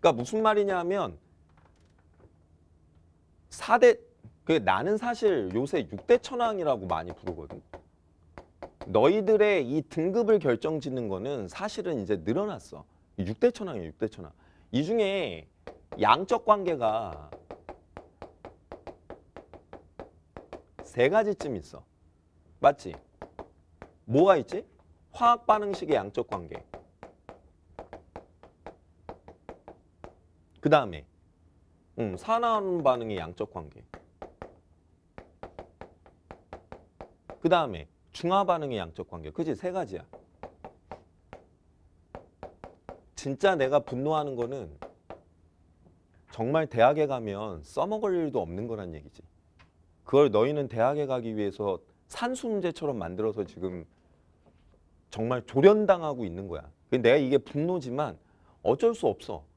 그러니까 무슨 말이냐면 4대 그 나는 사실 요새 6대 천왕이라고 많이 부르거든. 너희들의 이 등급을 결정짓는 거는 사실은 이제 늘어났어. 6대 천왕이에요. 6대 천왕. 이 중에 양적 관계가 세 가지쯤 있어. 맞지? 뭐가 있지? 화학 반응식의 양적 관계. 그 다음에 음, 산화원 반응의 양적 관계. 그 다음에 중화 반응의 양적 관계. 그지? 세 가지야. 진짜 내가 분노하는 거는 정말 대학에 가면 써먹을 일도 없는 거란 얘기지. 그걸 너희는 대학에 가기 위해서 산수문제처럼 만들어서 지금 정말 조련당하고 있는 거야. 내가 이게 분노지만 어쩔 수 없어.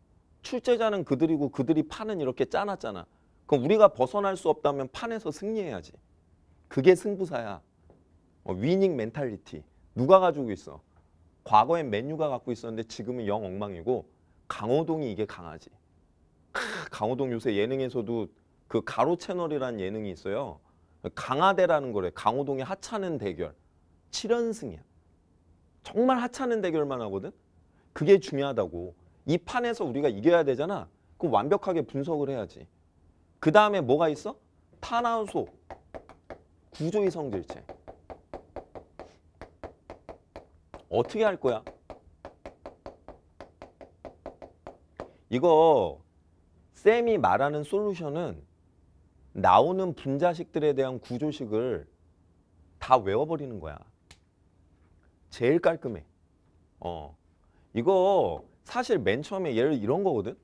출제자는 그들이고 그들이 판은 이렇게 짜놨잖아. 그럼 우리가 벗어날 수 없다면 판에서 승리해야지. 그게 승부사야. 어, 위닝 멘탈리티. 누가 가지고 있어? 과거엔 맨유가 갖고 있었는데 지금은 영 엉망이고 강호동이 이게 강하지. 크, 강호동 요새 예능에서도 그 가로 채널이라는 예능이 있어요. 강하대라는 거래. 강호동이 하찮은 대결. 7연승이야. 정말 하찮은 대결만 하거든. 그게 중요하다고. 이 판에서 우리가 이겨야 되잖아. 그럼 완벽하게 분석을 해야지. 그 다음에 뭐가 있어? 탄환소, 구조의 성질체. 어떻게 할 거야? 이거 쌤이 말하는 솔루션은 나오는 분자식들에 대한 구조식을 다 외워버리는 거야. 제일 깔끔해. 어. 이거 사실 맨 처음에 얘를 이런 거거든.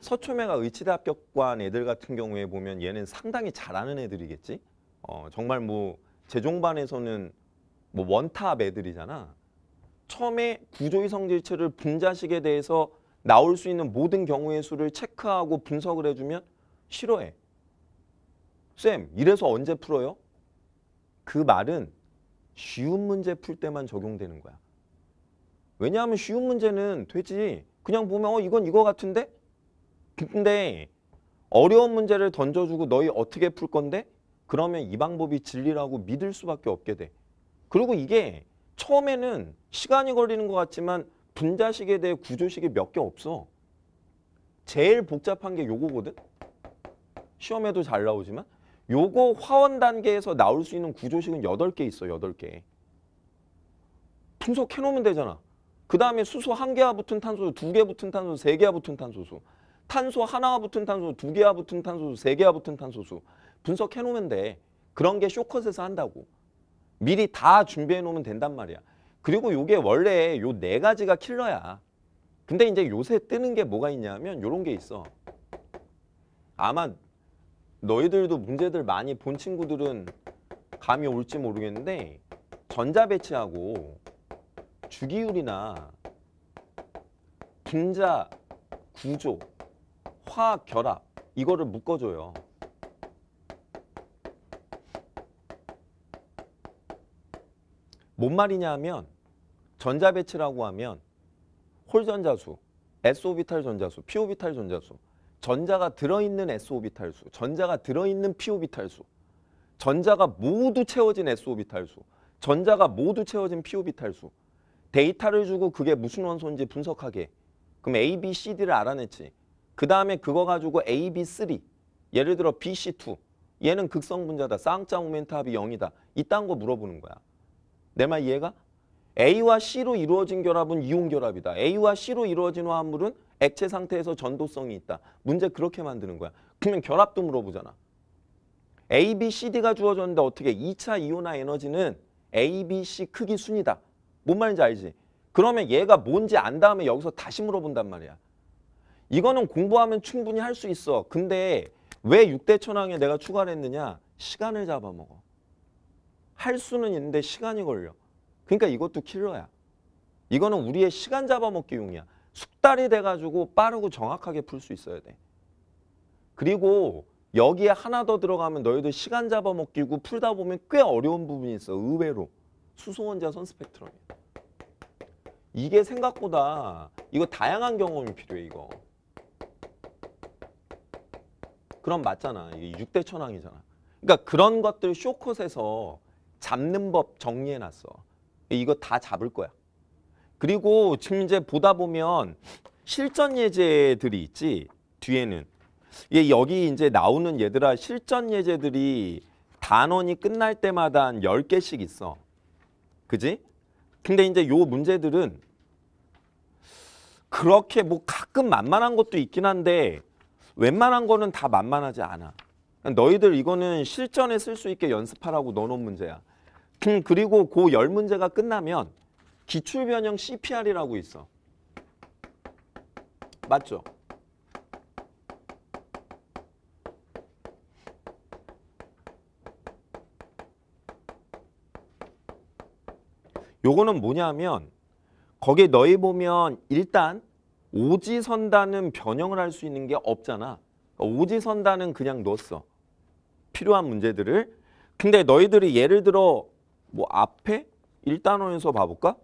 서초매가 의치대 합격관 애들 같은 경우에 보면 얘는 상당히 잘하는 애들이겠지. 어, 정말 뭐 재종반에서는 뭐 원탑 애들이잖아. 처음에 구조의 성질체를 분자식에 대해서 나올 수 있는 모든 경우의 수를 체크하고 분석을 해주면 싫어해. 쌤, 이래서 언제 풀어요? 그 말은 쉬운 문제 풀 때만 적용되는 거야. 왜냐하면 쉬운 문제는 되지. 그냥 보면 어 이건 이거 같은데? 근데 어려운 문제를 던져주고 너희 어떻게 풀 건데? 그러면 이 방법이 진리라고 믿을 수밖에 없게 돼. 그리고 이게 처음에는 시간이 걸리는 것 같지만 분자식에 대해 구조식이 몇 개 없어. 제일 복잡한 게 요거거든. 시험에도 잘 나오지만 요거 화원 단계에서 나올 수 있는 구조식은 여덟 개 있어, 여덟 개 분석해 놓으면 되잖아. 그 다음에 수소 한 개와 붙은 탄소수, 두개 붙은 탄소수, 세 개와 붙은 탄소수, 탄소 하나와 붙은 탄소수, 두 개와 붙은 탄소수, 세 개와 붙은 탄소수 분석해 놓으면 돼. 그런 게 쇼컷에서 한다고. 미리 다 준비해 놓으면 된단 말이야. 그리고 요게 원래 요 네 가지가 킬러야. 근데 이제 요새 뜨는 게 뭐가 있냐면 요런 게 있어. 아마 너희들도 문제들 많이 본 친구들은 감이 올지 모르겠는데 전자 배치하고 주기율이나 분자 구조, 화학 결합 이거를 묶어줘요. 뭔 말이냐 하면 전자 배치라고 하면 홀 전자수, s 오비탈 전자수, p 오비탈 전자수 전자가 들어있는 s 오비탈 수, 전자가 들어있는 p 오비탈 수 전자가 모두 채워진 s 오비탈 수 전자가 모두 채워진 p 오비탈 수 데이터를 주고 그게 무슨 원소인지 분석하게. 그럼 A, B, C, D를 알아냈지. 그 다음에 그거 가지고 A, B, 3. 예를 들어 B, C, 2. 얘는 극성 분자다. 쌍자 모멘트 합이 0이다. 이딴 거 물어보는 거야. 내 말 이해가? A와 C로 이루어진 결합은 이온 결합이다. A와 C로 이루어진 화합물은 액체 상태에서 전도성이 있다. 문제 그렇게 만드는 거야. 그러면 결합도 물어보잖아. A, B, C, D가 주어졌는데 어떻게 2차 이온화 에너지는 A, B, C 크기 순이다. 뭔 말인지 알지? 그러면 얘가 뭔지 안 다음에 여기서 다시 물어본단 말이야. 이거는 공부하면 충분히 할 수 있어. 근데 왜 6대 천왕에 내가 추가를 했느냐? 시간을 잡아먹어. 할 수는 있는데 시간이 걸려. 그러니까 이것도 킬러야. 이거는 우리의 시간 잡아먹기 용이야. 숙달이 돼가지고 빠르고 정확하게 풀 수 있어야 돼. 그리고 여기에 하나 더 들어가면 너희들 시간 잡아먹기고 풀다 보면 꽤 어려운 부분이 있어. 의외로. 수소원자선 스펙트럼이게 생각보다 이거 다양한 경험이 필요해 이거. 그럼 맞잖아. 이게 6대 천왕이잖아. 그러니까 그런 것들 쇼컷에서 잡는 법 정리해놨어. 이거 다 잡을 거야. 그리고 지금 이제 보다 보면 실전 예제들이 있지 뒤에는 예, 여기 이제 나오는 얘들아 실전 예제들이 단원이 끝날 때마다 한 열개씩 있어. 그지? 근데 이제 요 문제들은 그렇게 뭐 가끔 만만한 것도 있긴 한데 웬만한 거는 다 만만하지 않아. 너희들 이거는 실전에 쓸 수 있게 연습하라고 넣어놓은 문제야. 그리고 그 열문제가 끝나면 기출변형 CPR이라고 있어. 맞죠? 요거는 뭐냐면 거기에 너희 보면 일단 오지선다는 변형을 할 수 있는 게 없잖아. 그러니까 오지선다는 그냥 넣었어. 필요한 문제들을. 근데 너희들이 예를 들어 뭐 앞에 1단원에서 봐볼까?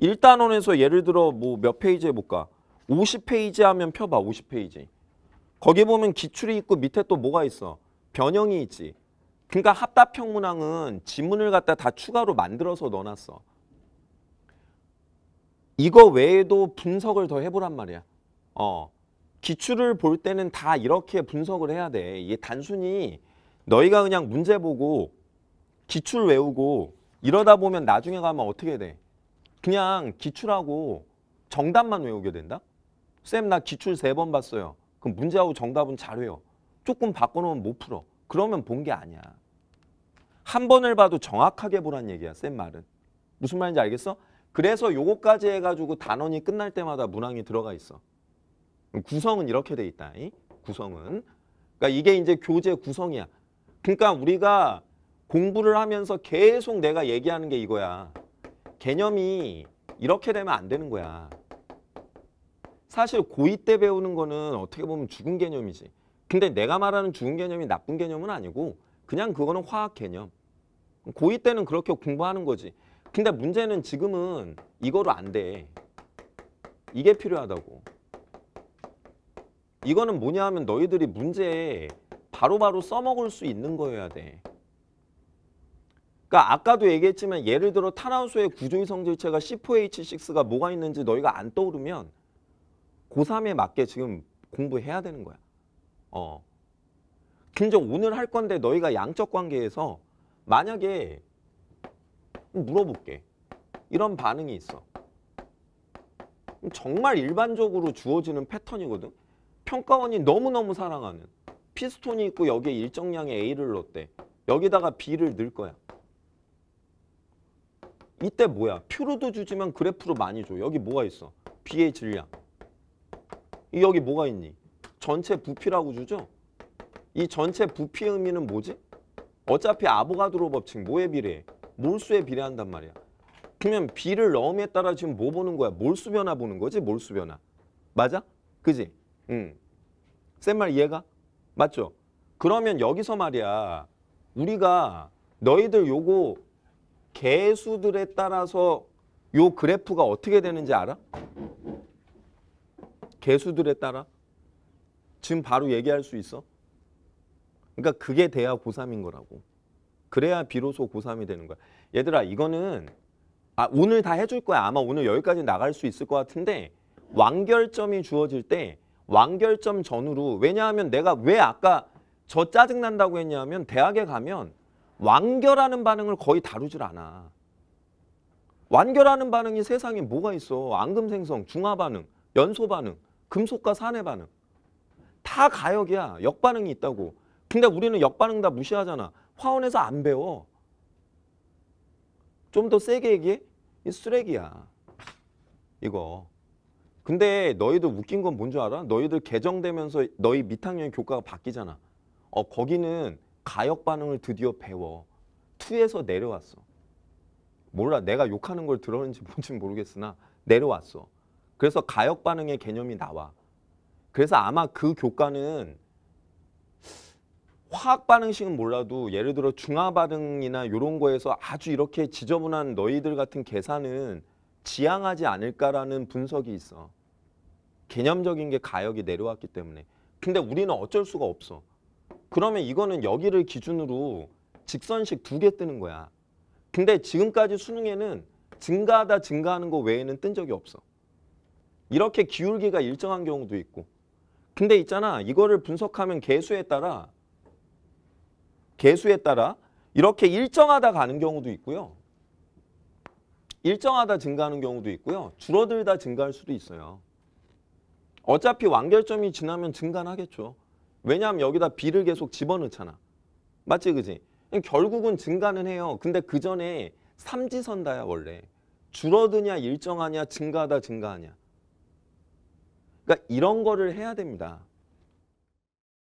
1단원에서 예를 들어 뭐 몇 페이지 해볼까? 50페이지 하면 펴봐 50페이지. 거기 보면 기출이 있고 밑에 또 뭐가 있어? 변형이 있지. 그러니까 합답형 문항은 지문을 갖다 다 추가로 만들어서 넣어놨어. 이거 외에도 분석을 더 해보란 말이야. 어. 기출을 볼 때는 다 이렇게 분석을 해야 돼. 이게 단순히 너희가 그냥 문제 보고 기출 외우고 이러다 보면 나중에 가면 어떻게 돼? 그냥 기출하고 정답만 외우게 된다? 쌤 나 기출 세 번 봤어요. 그럼 문제하고 정답은 잘 외워. 조금 바꿔놓으면 못 풀어. 그러면 본 게 아니야. 한 번을 봐도 정확하게 보란 얘기야. 쌤 말은. 무슨 말인지 알겠어? 그래서 요거까지 해가지고 단원이 끝날 때마다 문항이 들어가 있어. 구성은 이렇게 돼 있다. 구성은. 그러니까 이게 이제 교재 구성이야. 그러니까 우리가 공부를 하면서 계속 내가 얘기하는 게 이거야. 개념이 이렇게 되면 안 되는 거야. 사실 고2 때 배우는 거는 어떻게 보면 죽은 개념이지. 근데 내가 말하는 죽은 개념이 나쁜 개념은 아니고 그냥 그거는 화학 개념. 고2 때는 그렇게 공부하는 거지. 근데 문제는 지금은 이거로 안 돼. 이게 필요하다고. 이거는 뭐냐 하면 너희들이 문제에 바로바로 써먹을 수 있는 거여야 돼. 그러니까 아까도 얘기했지만 예를 들어 탄화수의 구조의 성질체가 C4H6가 뭐가 있는지 너희가 안 떠오르면 고3에 맞게 지금 공부해야 되는 거야. 어. 근데 오늘 할 건데 너희가 양적 관계에서 만약에 물어볼게. 이런 반응이 있어. 정말 일반적으로 주어지는 패턴이거든. 평가원이 너무너무 사랑하는 피스톤이 있고 여기에 일정량의 A를 넣었대. 여기다가 B를 넣을 거야. 이때 뭐야? 퓨로도 주지만 그래프로 많이 줘. 여기 뭐가 있어? B의 질량. 여기 뭐가 있니? 전체 부피라고 주죠? 이 전체 부피의 의미는 뭐지? 어차피 아보가드로 법칙 뭐에 비례해? 몰수에 비례한단 말이야. 그러면 B를 넣음에 따라 지금 뭐 보는 거야? 몰수 변화 보는 거지? 몰수 변화. 맞아? 그지? 응. 쌤말 이해가? 맞죠? 그러면 여기서 말이야. 우리가 너희들 요거 개수들에 따라서 요 그래프가 어떻게 되는지 알아? 개수들에 따라? 지금 바로 얘기할 수 있어? 그러니까 그게 돼야 고3인 거라고. 그래야 비로소 고3이 되는 거야. 얘들아 이거는 아 오늘 다 해줄 거야. 아마 오늘 여기까지 나갈 수 있을 것 같은데 완결점이 주어질 때 완결점 전후로 왜냐하면 내가 왜 아까 저 짜증난다고 했냐면 대학에 가면 완결하는 반응을 거의 다루질 않아. 완결하는 반응이 세상에 뭐가 있어. 앙금생성, 중화반응, 연소반응, 금속과 산해반응. 다 가역이야. 역반응이 있다고. 근데 우리는 역반응 다 무시하잖아. 화원에서 안 배워. 좀더 세게 얘기해? 이 쓰레기야. 이거. 근데 너희들 웃긴 건 뭔 줄 알아? 너희들 개정되면서 너희 밑학년 교과가 바뀌잖아. 어, 거기는 가역 반응을 드디어 배워. 투에서 내려왔어. 몰라 내가 욕하는 걸 들었는지 뭔지 모르겠으나 내려왔어. 그래서 가역 반응의 개념이 나와. 그래서 아마 그 교과는 화학 반응식은 몰라도 예를 들어 중화 반응이나 이런 거에서 아주 이렇게 지저분한 너희들 같은 계산은 지향하지 않을까라는 분석이 있어. 개념적인 게 가역이 내려왔기 때문에. 근데 우리는 어쩔 수가 없어. 그러면 이거는 여기를 기준으로 직선식 두 개 뜨는 거야. 근데 지금까지 수능에는 증가하다 증가하는 거 외에는 뜬 적이 없어. 이렇게 기울기가 일정한 경우도 있고. 근데 있잖아. 이거를 분석하면 개수에 따라 개수에 따라 이렇게 일정하다 가는 경우도 있고요. 일정하다 증가하는 경우도 있고요. 줄어들다 증가할 수도 있어요. 어차피 완결점이 지나면 증가 하겠죠. 왜냐하면 여기다 b를 계속 집어넣잖아. 맞지 그지? 결국은 증가는 해요. 근데 그 전에 삼지선다야 원래. 줄어드냐 일정하냐 증가하다 증가하냐. 그러니까 이런 거를 해야 됩니다.